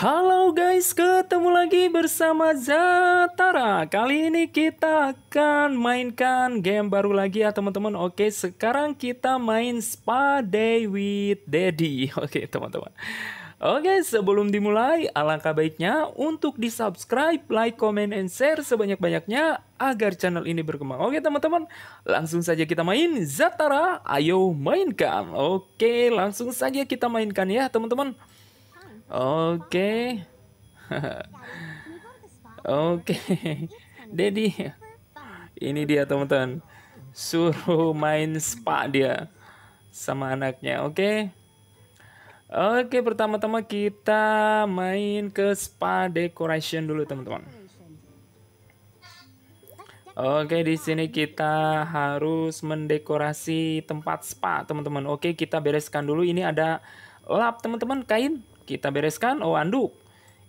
Halo guys, ketemu lagi bersama Zatara. Kali ini kita akan mainkan game baru lagi ya teman-teman. Oke, sekarang kita main Spa Day with Daddy. Oke teman-teman. Oke, sebelum dimulai, alangkah baiknya untuk di-subscribe, like, comment, and share sebanyak-banyaknya agar channel ini berkembang. Oke, teman-teman, langsung saja kita main Zatara. Ayo mainkan. Oke, langsung saja kita mainkan ya, teman-teman. Oke. Oke. Dedi. Ini dia teman-teman. Suruh main spa dia sama anaknya. Oke. Okay? Oke, okay, pertama-tama kita main ke spa decoration dulu, teman-teman. Oke, okay, di sini kita harus mendekorasi tempat spa, teman-teman. Oke, okay, kita bereskan dulu. Ini ada lap, teman-teman, kain. Kita bereskan. Oh, anduk.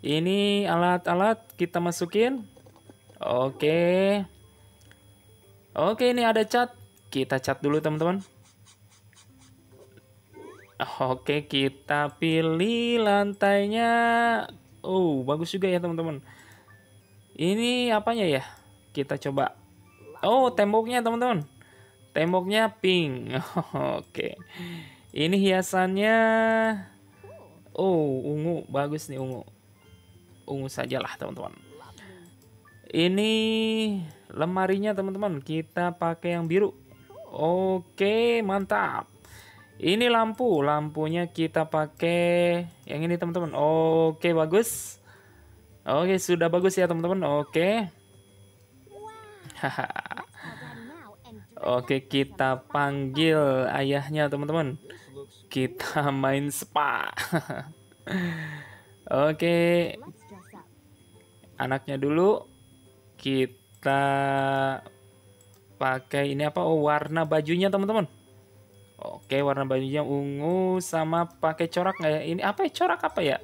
Ini alat-alat kita masukin. Oke. Oke, ini ada cat. Kita cat dulu, teman-teman. Oke, kita pilih lantainya. Oh, bagus juga ya, teman-teman. Ini apanya ya? Kita coba. Oh, temboknya, teman-teman. Temboknya pink. Oke. Ini hiasannya Oh, ungu bagus nih ungu. Ungu sajalah teman-teman. Ini lemarinya teman-teman, kita pakai yang biru. Oke, mantap. Ini lampu, lampunya kita pakai yang ini teman-teman. Oke, bagus. Oke, sudah bagus ya teman-teman. Oke. Oke, kita panggil ayahnya teman-teman kita main spa. Oke. Okay. Anaknya dulu kita pakai ini apa? Oh, warna bajunya teman-teman. Oke, okay, warna bajunya ungu sama pakai corak nggak ya? Ini apa ya? Corak apa ya?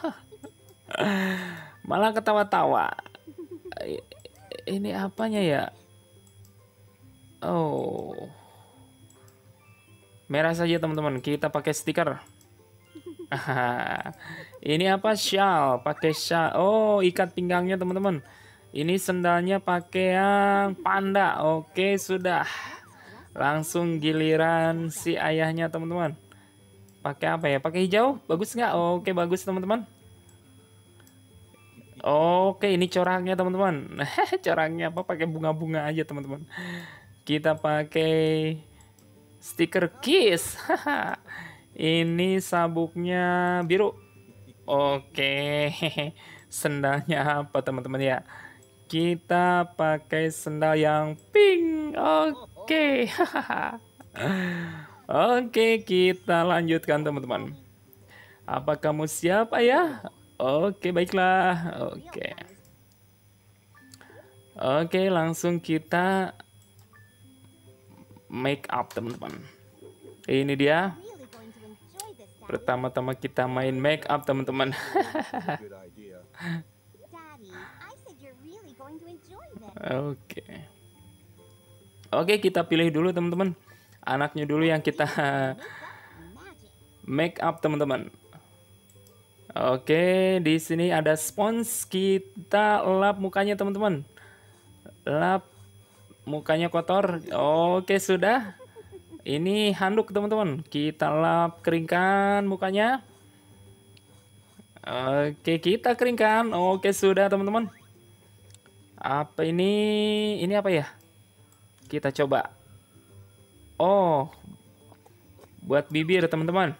Malah ketawa-tawa. Ini apanya ya? Oh. Merah saja teman-teman. Kita pakai stiker. ini apa shawl? Pakai shawl. Oh, ikat pinggangnya teman-teman. Ini sendalnya pakai yang panda. Oke, sudah. Langsung giliran si ayahnya teman-teman. Pakai apa ya? Pakai hijau? Bagus nggak? Oke, bagus teman-teman. Oke, ini coraknya teman-teman. coraknya apa? Pakai bunga-bunga aja teman-teman. Kita pakai Stiker Kiss. Ini sabuknya biru. Oke. Sendalnya apa teman-teman ya? Kita pakai sendal yang pink. Oke. Oke, kita lanjutkan teman-teman. Apa kamu siap, Ayah? Oke, baiklah. Oke. Oke, langsung kita make up teman-teman ini dia pertama-tama kita main make up teman-teman oke oke kita pilih dulu teman-teman anaknya dulu yang kita make up teman-teman oke di sini ada spons kita lap mukanya teman-teman lap mukanya kotor. Oke, sudah. Ini handuk, teman-teman. Kita lap keringkan mukanya. Oke, kita keringkan. Oke, sudah, teman-teman. Apa ini? Ini apa ya? Kita coba. Oh. Buat bibir, teman-teman.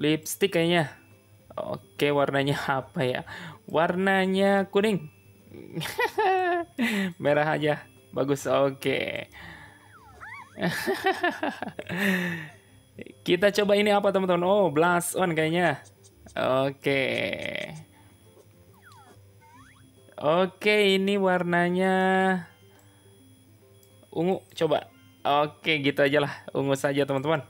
Lipstick kayaknya. Oke, warnanya apa ya? Warnanya kuning. Merah aja. Bagus, oke. Okay. Kita coba ini apa teman-teman? Oh, blast on kayaknya. Oke. Okay. Oke, okay, ini warnanya ungu. Coba. Oke, gitu aja lah. Ungu saja teman-teman.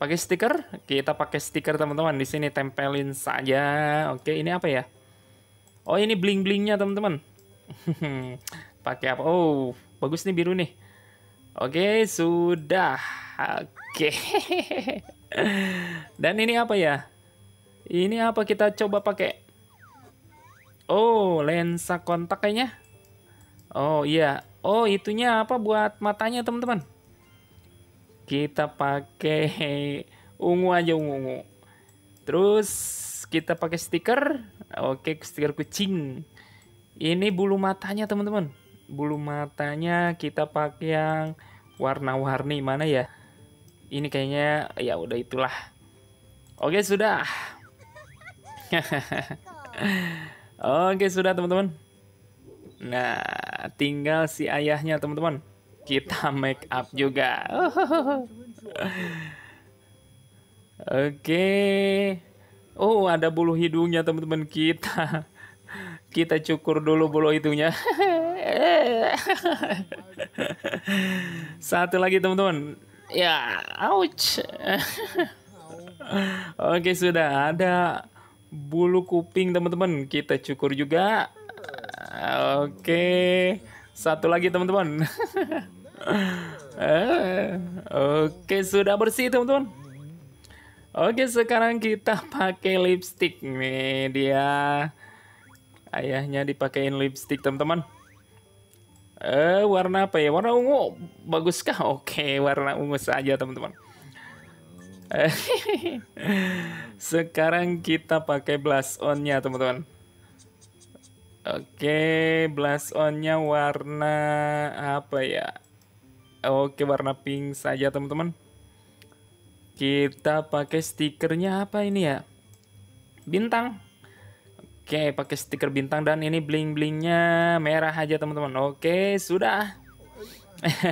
Pakai stiker? Kita pakai stiker teman-teman. Di sini tempelin saja. Oke, ini apa ya? Oh, ini bling-blingnya teman-teman. pakai apa oh bagus nih biru nih oke sudah oke dan ini apa ya ini apa kita coba pakai oh lensa kontak kayaknya oh iya oh itunya apa buat matanya teman-teman kita pakai ungu aja ungu, ungu. terus kita pakai stiker oke stiker kucing ini bulu matanya teman-teman bulu matanya kita pakai yang warna-warni mana ya ini kayaknya ya udah itulah oke sudah oke sudah teman-teman nah tinggal si ayahnya teman-teman kita make up juga oke oh ada bulu hidungnya teman-teman kita kita cukur dulu bulu hidungnya Satu lagi teman-teman. Ya, ouch. Oke, sudah ada bulu kuping teman-teman. Kita cukur juga. Oke. Satu lagi teman-teman. Oke, sudah bersih teman-teman. Oke, sekarang kita pakai lipstick nih dia. Ayahnya dipakein lipstick, teman-teman. Eh, warna apa ya? Warna ungu baguskah? Oke, warna ungu saja, teman-teman. Sekarang kita pakai blast on-nya, teman-teman. Oke, blast on-nya warna apa ya? Oke, warna pink saja, teman-teman. Kita pakai stikernya apa ini ya? Bintang. Oke, pakai stiker bintang dan ini bling-blingnya merah aja teman-teman. Oke, sudah.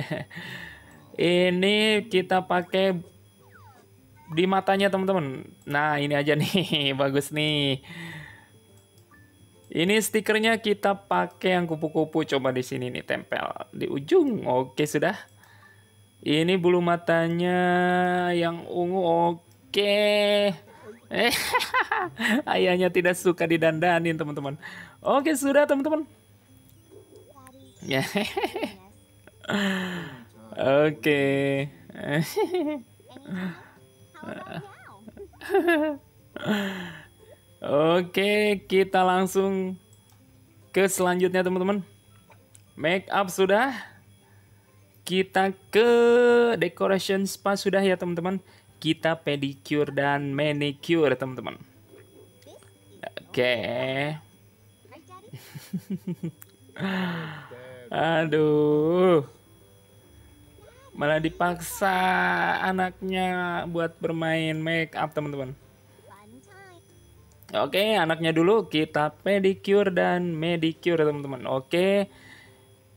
ini kita pakai di matanya teman-teman. Nah, ini aja nih, bagus nih. Ini stikernya kita pakai yang kupu-kupu. Coba di sini nih tempel di ujung. Oke, sudah. Ini bulu matanya yang ungu. Oke. Eh, ayahnya tidak suka didandanin teman-teman. Oke sudah teman-teman. Ya. Oke. Oke kita langsung ke selanjutnya teman-teman. Make up sudah. Kita ke decoration spa sudah ya teman-teman kita pedicure dan manicure teman-teman oke okay. aduh malah dipaksa anaknya buat bermain make up teman-teman oke okay, anaknya dulu kita pedicure dan medicure teman-teman oke okay.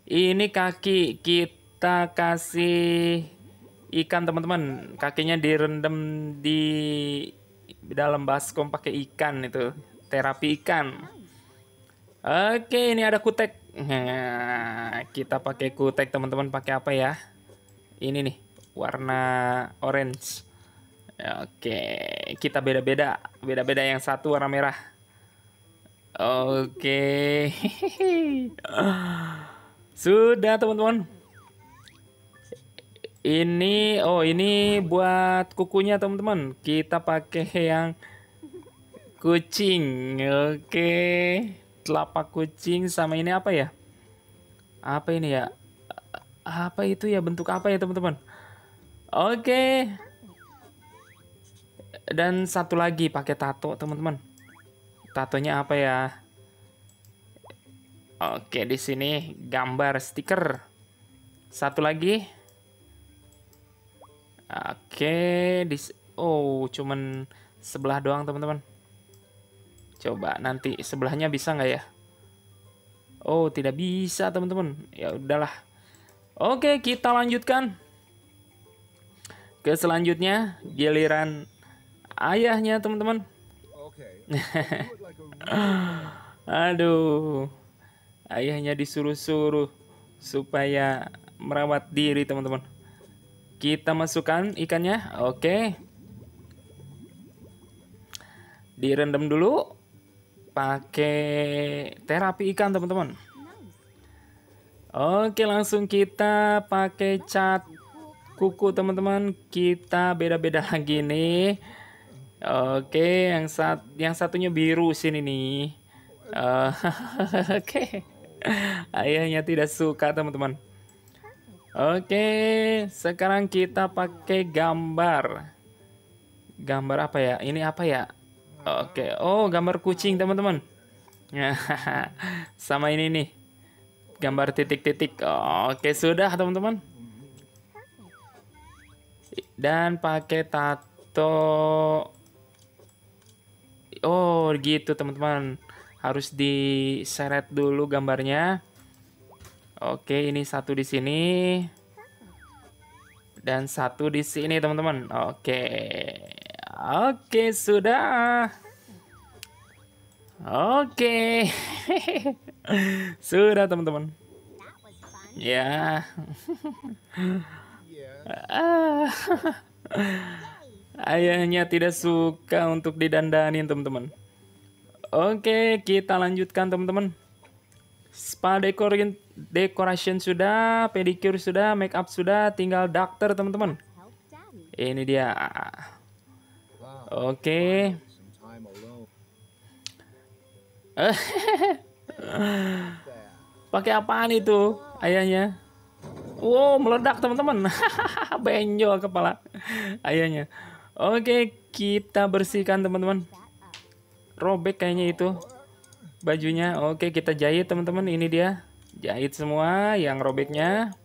ini kaki kita kasih ikan teman-teman kakinya direndam di dalam baskom pakai ikan itu terapi ikan oke ini ada kutek nah, kita pakai kutek teman-teman pakai apa ya ini nih warna orange oke kita beda-beda beda-beda yang satu warna merah oke sudah teman-teman ini oh ini buat kukunya teman-teman. Kita pakai yang kucing. Oke. Telapak kucing sama ini apa ya? Apa ini ya? Apa itu ya bentuk apa ya teman-teman? Oke. Dan satu lagi pakai tato teman-teman. Tatonya apa ya? Oke, di sini gambar stiker. Satu lagi Oke, dis oh cuman sebelah doang teman-teman. Coba nanti sebelahnya bisa nggak ya? Oh tidak bisa teman-teman. Ya udahlah. Oke kita lanjutkan ke selanjutnya giliran ayahnya teman-teman. Aduh, ayahnya disuruh-suruh supaya merawat diri teman-teman. Kita masukkan ikannya. Oke. Direndam dulu pakai terapi ikan, teman-teman. Oke, langsung kita pakai cat kuku, teman-teman. Kita beda-beda lagi nih. Oke, yang sat yang satunya biru sini nih. Uh, Oke. Okay. Ayahnya tidak suka, teman-teman. Oke, sekarang kita pakai gambar. Gambar apa ya? Ini apa ya? Oke, oh gambar kucing teman-teman. Sama ini nih. Gambar titik-titik. Oke, sudah teman-teman. Dan pakai tato. Oh, gitu teman-teman. Harus diseret dulu gambarnya. Oke, ini satu di sini. Dan satu di sini, teman-teman. Oke. Oke, sudah. Oke. sudah, teman-teman. Ya. Ayahnya tidak suka untuk didandani teman-teman. Oke, kita lanjutkan, teman-teman spa dekorin decoration sudah, pedicure sudah, make up sudah, tinggal dokter teman-teman. Ini dia. Oke. Pakai apaan itu ayahnya? Wow, meledak teman-teman. Benjol kepala ayahnya. Oke, kita bersihkan teman-teman. Robek kayaknya itu bajunya. Oke, kita jahit teman-teman. Ini dia. Jahit semua yang robeknya.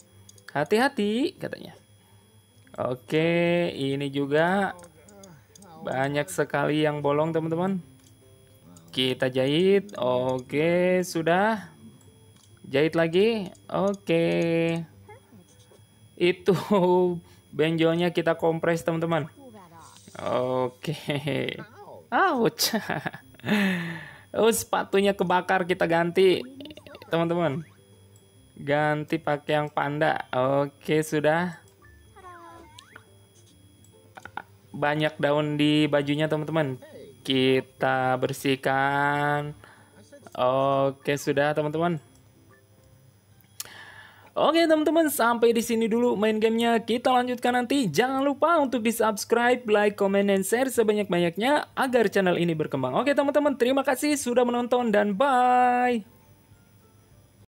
Hati-hati katanya. Oke, ini juga banyak sekali yang bolong teman-teman. Kita jahit. Oke, sudah. Jahit lagi. Oke. Itu benjolnya kita kompres teman-teman. Oke. Ouch. Oh, sepatunya kebakar kita ganti, teman-teman. Ganti pakai yang panda. Oke, sudah. Banyak daun di bajunya, teman-teman. Kita bersihkan. Oke, sudah, teman-teman. Oke teman-teman, sampai di sini dulu main gamenya. Kita lanjutkan nanti. Jangan lupa untuk di-subscribe, like, comment, dan share sebanyak-banyaknya agar channel ini berkembang. Oke teman-teman, terima kasih sudah menonton dan bye!